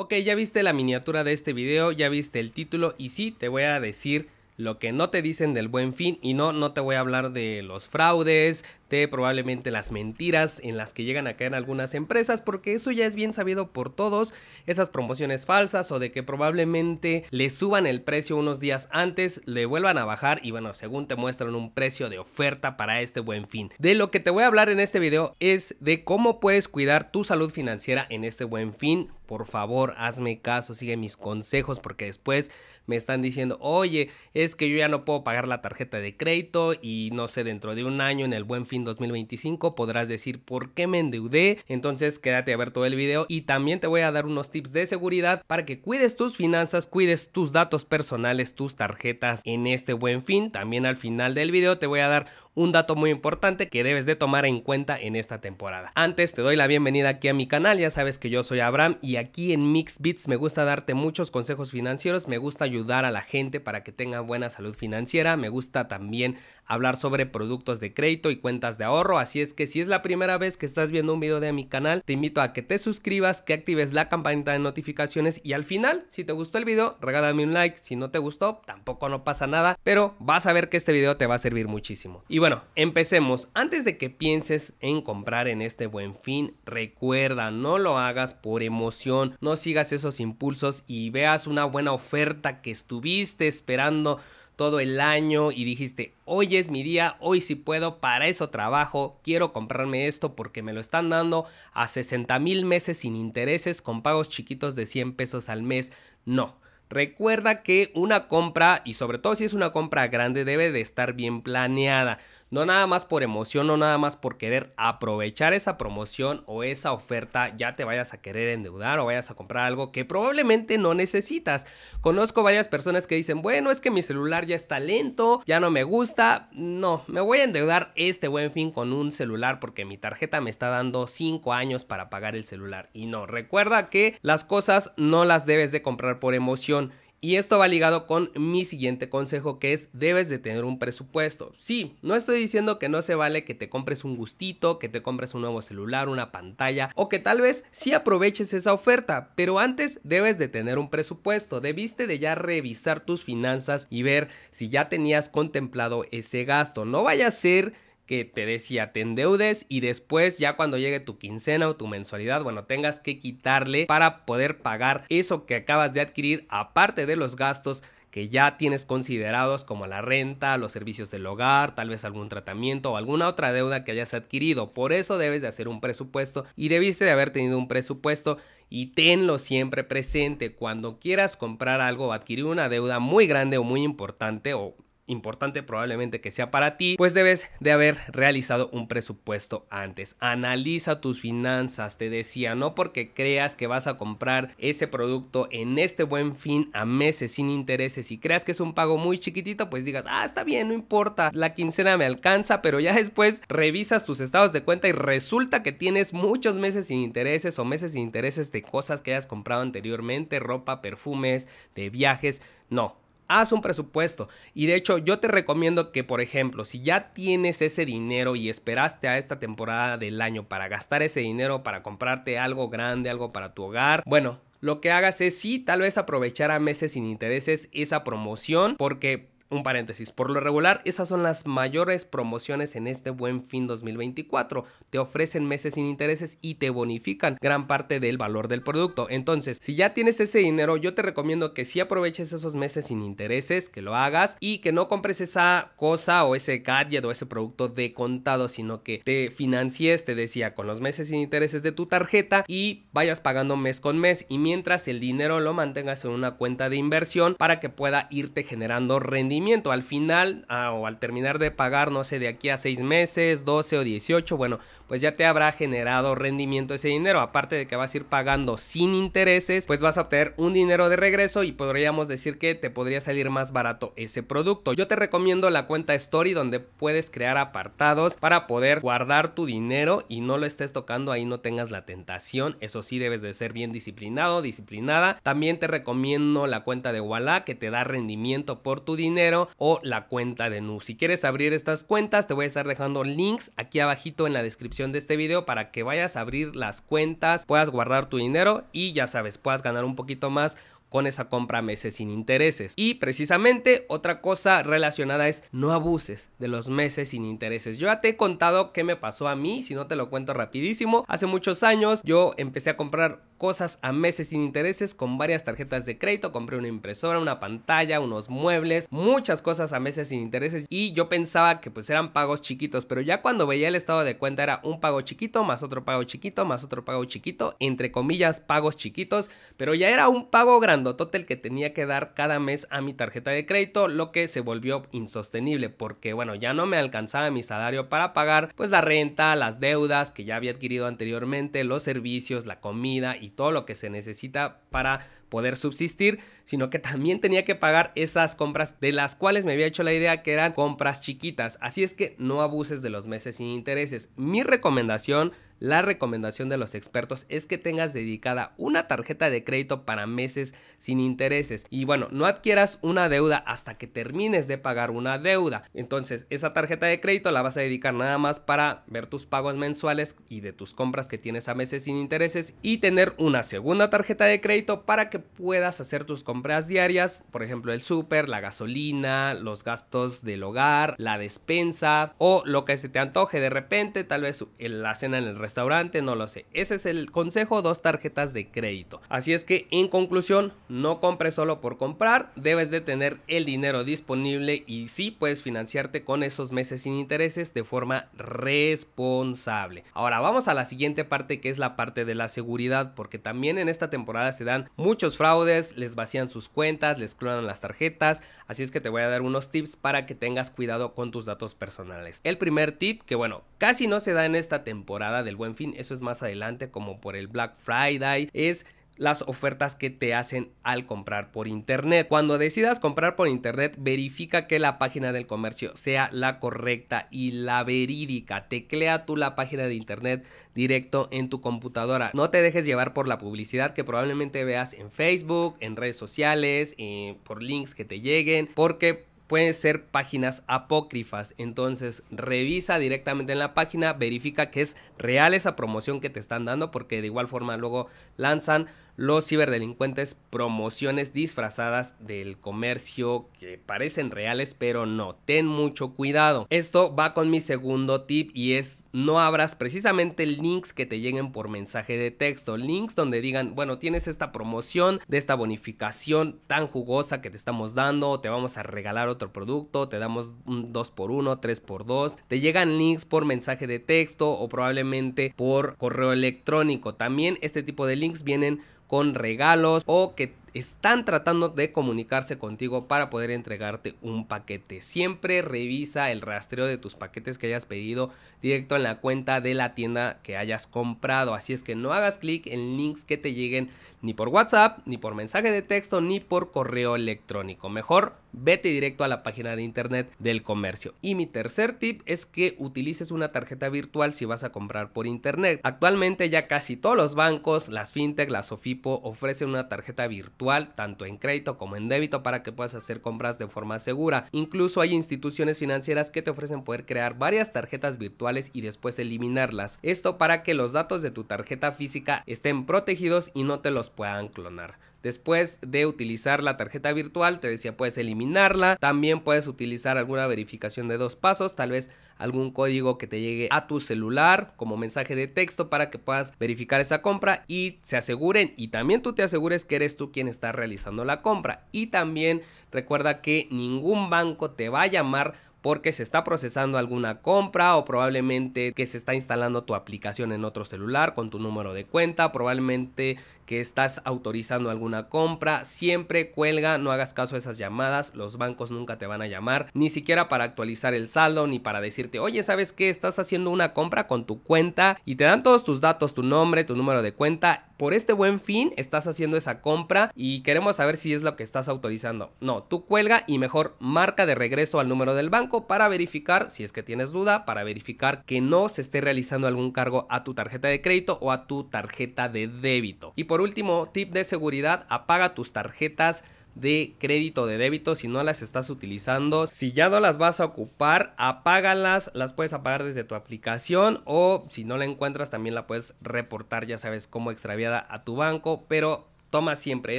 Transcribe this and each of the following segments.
Ok, ya viste la miniatura de este video, ya viste el título y sí, te voy a decir lo que no te dicen del buen fin y no, no te voy a hablar de los fraudes, de probablemente las mentiras en las que llegan a caer algunas empresas, porque eso ya es bien sabido por todos, esas promociones falsas o de que probablemente le suban el precio unos días antes, le vuelvan a bajar y bueno, según te muestran un precio de oferta para este buen fin. De lo que te voy a hablar en este video es de cómo puedes cuidar tu salud financiera en este buen fin. Por favor, hazme caso, sigue mis consejos porque después me están diciendo, oye, es que yo ya no puedo pagar la tarjeta de crédito y no sé, dentro de un año en el buen fin 2025 podrás decir por qué me endeudé. Entonces quédate a ver todo el video y también te voy a dar unos tips de seguridad para que cuides tus finanzas, cuides tus datos personales, tus tarjetas en este buen fin. También al final del video te voy a dar un dato muy importante que debes de tomar en cuenta en esta temporada. Antes te doy la bienvenida aquí a mi canal, ya sabes que yo soy Abraham y aquí en Mix Beats me gusta darte muchos consejos financieros, me gusta ayudar ayudar a la gente para que tenga buena salud financiera. Me gusta también hablar sobre productos de crédito y cuentas de ahorro. Así es que si es la primera vez que estás viendo un video de mi canal, te invito a que te suscribas, que actives la campanita de notificaciones y al final, si te gustó el video, regálame un like. Si no te gustó, tampoco no pasa nada, pero vas a ver que este video te va a servir muchísimo. Y bueno, empecemos. Antes de que pienses en comprar en este buen fin, recuerda, no lo hagas por emoción, no sigas esos impulsos y veas una buena oferta que estuviste esperando todo el año y dijiste, hoy es mi día, hoy si puedo, para eso trabajo, quiero comprarme esto porque me lo están dando a 60 mil meses sin intereses con pagos chiquitos de 100 pesos al mes. No. Recuerda que una compra, y sobre todo si es una compra grande, debe de estar bien planeada. No nada más por emoción, no nada más por querer aprovechar esa promoción o esa oferta, ya te vayas a querer endeudar o vayas a comprar algo que probablemente no necesitas. Conozco varias personas que dicen, bueno, es que mi celular ya está lento, ya no me gusta. No, me voy a endeudar este buen fin con un celular porque mi tarjeta me está dando 5 años para pagar el celular. Y no, recuerda que las cosas no las debes de comprar por emoción y esto va ligado con mi siguiente consejo que es debes de tener un presupuesto. Sí, no estoy diciendo que no se vale que te compres un gustito, que te compres un nuevo celular, una pantalla o que tal vez sí aproveches esa oferta, pero antes debes de tener un presupuesto, debiste de ya revisar tus finanzas y ver si ya tenías contemplado ese gasto. No vaya a ser que te decía, te endeudes y después ya cuando llegue tu quincena o tu mensualidad, bueno, tengas que quitarle para poder pagar eso que acabas de adquirir, aparte de los gastos que ya tienes considerados como la renta, los servicios del hogar, tal vez algún tratamiento o alguna otra deuda que hayas adquirido. Por eso debes de hacer un presupuesto y debiste de haber tenido un presupuesto y tenlo siempre presente cuando quieras comprar algo o adquirir una deuda muy grande o muy importante o importante probablemente que sea para ti, pues debes de haber realizado un presupuesto antes. Analiza tus finanzas, te decía, no porque creas que vas a comprar ese producto en este buen fin a meses sin intereses y creas que es un pago muy chiquitito, pues digas, ah, está bien, no importa, la quincena me alcanza, pero ya después revisas tus estados de cuenta y resulta que tienes muchos meses sin intereses o meses sin intereses de cosas que hayas comprado anteriormente, ropa, perfumes, de viajes. No, haz un presupuesto. Y de hecho, yo te recomiendo que, por ejemplo, si ya tienes ese dinero y esperaste a esta temporada del año para gastar ese dinero, para comprarte algo grande, algo para tu hogar, bueno, lo que hagas es sí, tal vez aprovechar a meses sin intereses esa promoción porque un paréntesis, por lo regular esas son las mayores promociones en este buen fin 2024. Te ofrecen meses sin intereses y te bonifican gran parte del valor del producto. Entonces, si ya tienes ese dinero, yo te recomiendo que si sí aproveches esos meses sin intereses, que lo hagas y que no compres esa cosa o ese gadget o ese producto de contado, sino que te financies, te decía, con los meses sin intereses de tu tarjeta y vayas pagando mes con mes y mientras el dinero lo mantengas en una cuenta de inversión para que pueda irte generando rendimiento al final ah, o al terminar de pagar, no sé, de aquí a seis meses, 12 o 18, bueno, pues ya te habrá generado rendimiento ese dinero. Aparte de que vas a ir pagando sin intereses, pues vas a obtener un dinero de regreso y podríamos decir que te podría salir más barato ese producto. Yo te recomiendo la cuenta Story donde puedes crear apartados para poder guardar tu dinero y no lo estés tocando, ahí no tengas la tentación. Eso sí, debes de ser bien disciplinado, disciplinada. También te recomiendo la cuenta de Walla que te da rendimiento por tu dinero o la cuenta de Nu. Si quieres abrir estas cuentas, te voy a estar dejando links aquí abajito en la descripción de este video para que vayas a abrir las cuentas, puedas guardar tu dinero y ya sabes, puedas ganar un poquito más con esa compra meses sin intereses. Y precisamente otra cosa relacionada es no abuses de los meses sin intereses. Yo ya te he contado qué me pasó a mí, si no te lo cuento rapidísimo. Hace muchos años yo empecé a comprar cosas a meses sin intereses con varias tarjetas de crédito, compré una impresora, una pantalla, unos muebles, muchas cosas a meses sin intereses y yo pensaba que pues eran pagos chiquitos, pero ya cuando veía el estado de cuenta era un pago chiquito más otro pago chiquito más otro pago chiquito, entre comillas pagos chiquitos, pero ya era un pago grandotote el que tenía que dar cada mes a mi tarjeta de crédito, lo que se volvió insostenible porque bueno, ya no me alcanzaba mi salario para pagar pues la renta, las deudas que ya había adquirido anteriormente, los servicios, la comida y todo lo que se necesita para poder subsistir, sino que también tenía que pagar esas compras de las cuales me había hecho la idea que eran compras chiquitas. Así es que no abuses de los meses sin intereses. Mi recomendación, la recomendación de los expertos es que tengas dedicada una tarjeta de crédito para meses sin intereses. Y bueno, no adquieras una deuda hasta que termines de pagar una deuda. Entonces, esa tarjeta de crédito la vas a dedicar nada más para ver tus pagos mensuales y de tus compras que tienes a meses sin intereses y tener una segunda tarjeta de crédito para que puedas hacer tus compras diarias, por ejemplo el súper, la gasolina, los gastos del hogar, la despensa o lo que se te antoje de repente, tal vez la cena en el restaurante, no lo sé. Ese es el consejo, dos tarjetas de crédito. Así es que en conclusión, no compres solo por comprar, debes de tener el dinero disponible y sí puedes financiarte con esos meses sin intereses de forma responsable. Ahora vamos a la siguiente parte que es la parte de la seguridad, porque también en esta temporada se dan muchos fraudes, les vacían sus cuentas, les clonan las tarjetas, así es que te voy a dar unos tips para que tengas cuidado con tus datos personales. El primer tip, que bueno, casi no se da en esta temporada del buen fin, eso es más adelante como por el Black Friday, es las ofertas que te hacen al comprar por internet. Cuando decidas comprar por internet, verifica que la página del comercio sea la correcta y la verídica. Teclea tú la página de internet directo en tu computadora. No te dejes llevar por la publicidad que probablemente veas en Facebook, en redes sociales, eh, por links que te lleguen, porque pueden ser páginas apócrifas. Entonces revisa directamente en la página, verifica que es real esa promoción que te están dando, porque de igual forma luego lanzan los ciberdelincuentes promociones disfrazadas del comercio que parecen reales pero no. Ten mucho cuidado. Esto va con mi segundo tip y es no abras precisamente links que te lleguen por mensaje de texto. Links donde digan, bueno, tienes esta promoción de esta bonificación tan jugosa que te estamos dando, te vamos a regalar otro producto, te damos un 2x1, 3x2. Te llegan links por mensaje de texto o probablemente por correo electrónico. También este tipo de links vienen con regalos o que están tratando de comunicarse contigo para poder entregarte un paquete. Siempre revisa el rastreo de tus paquetes que hayas pedido directo en la cuenta de la tienda que hayas comprado. Así es que no hagas clic en links que te lleguen ni por WhatsApp, ni por mensaje de texto, ni por correo electrónico. Mejor vete directo a la página de internet del comercio. Y mi tercer tip es que utilices una tarjeta virtual si vas a comprar por internet. Actualmente ya casi todos los bancos, las fintech, las Sofipo ofrecen una tarjeta virtual tanto en crédito como en débito para que puedas hacer compras de forma segura. Incluso hay instituciones financieras que te ofrecen poder crear varias tarjetas virtuales y después eliminarlas. Esto para que los datos de tu tarjeta física estén protegidos y no te los puedan clonar. Después de utilizar la tarjeta virtual, te decía, puedes eliminarla. También puedes utilizar alguna verificación de dos pasos, tal vez algún código que te llegue a tu celular como mensaje de texto para que puedas verificar esa compra y se aseguren y también tú te asegures que eres tú quien está realizando la compra. Y también recuerda que ningún banco te va a llamar porque se está procesando alguna compra o probablemente que se está instalando tu aplicación en otro celular con tu número de cuenta, probablemente que estás autorizando alguna compra, siempre cuelga, no hagas caso a esas llamadas, los bancos nunca te van a llamar, ni siquiera para actualizar el saldo, ni para decirte, oye, ¿sabes qué? Estás haciendo una compra con tu cuenta y te dan todos tus datos, tu nombre, tu número de cuenta, por este buen fin estás haciendo esa compra y queremos saber si es lo que estás autorizando. No, tú cuelga y mejor marca de regreso al número del banco para verificar, si es que tienes duda, para verificar que no se esté realizando algún cargo a tu tarjeta de crédito o a tu tarjeta de débito. Y por último, tip de seguridad, apaga tus tarjetas de crédito de débito si no las estás utilizando. Si ya no las vas a ocupar, apágalas, las puedes apagar desde tu aplicación o si no la encuentras también la puedes reportar, ya sabes, como extraviada a tu banco, pero Toma siempre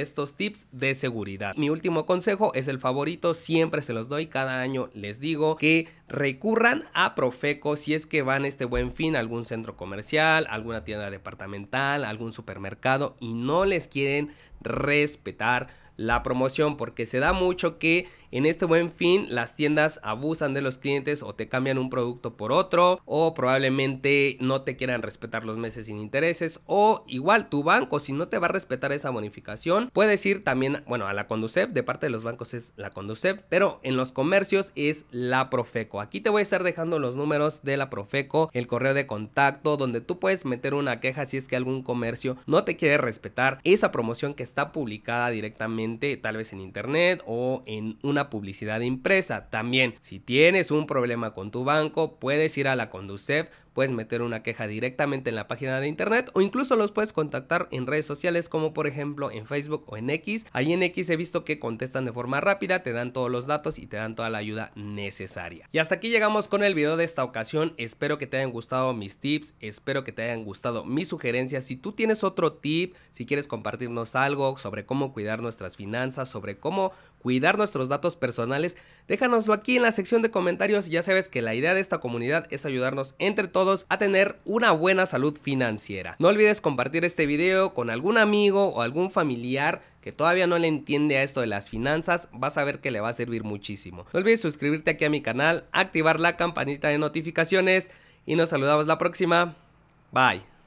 estos tips de seguridad. Mi último consejo es el favorito, siempre se los doy, cada año les digo que recurran a Profeco si es que van a este buen fin a algún centro comercial, alguna tienda departamental, algún supermercado y no les quieren respetar la promoción porque se da mucho que en este buen fin las tiendas abusan de los clientes o te cambian un producto por otro o probablemente no te quieran respetar los meses sin intereses o igual tu banco si no te va a respetar esa bonificación puedes ir también bueno a la Conducef de parte de los bancos es la Conducef pero en los comercios es la Profeco aquí te voy a estar dejando los números de la Profeco el correo de contacto donde tú puedes meter una queja si es que algún comercio no te quiere respetar esa promoción que está publicada directamente tal vez en internet o en una publicidad impresa. También, si tienes un problema con tu banco, puedes ir a la Conducef puedes meter una queja directamente en la página de internet o incluso los puedes contactar en redes sociales como por ejemplo en Facebook o en X. Ahí en X he visto que contestan de forma rápida, te dan todos los datos y te dan toda la ayuda necesaria. Y hasta aquí llegamos con el video de esta ocasión. Espero que te hayan gustado mis tips, espero que te hayan gustado mis sugerencias. Si tú tienes otro tip, si quieres compartirnos algo sobre cómo cuidar nuestras finanzas, sobre cómo cuidar nuestros datos personales? Déjanoslo aquí en la sección de comentarios. Ya sabes que la idea de esta comunidad es ayudarnos entre todos a tener una buena salud financiera. No olvides compartir este video con algún amigo o algún familiar que todavía no le entiende a esto de las finanzas, vas a ver que le va a servir muchísimo. No olvides suscribirte aquí a mi canal, activar la campanita de notificaciones y nos saludamos la próxima. Bye.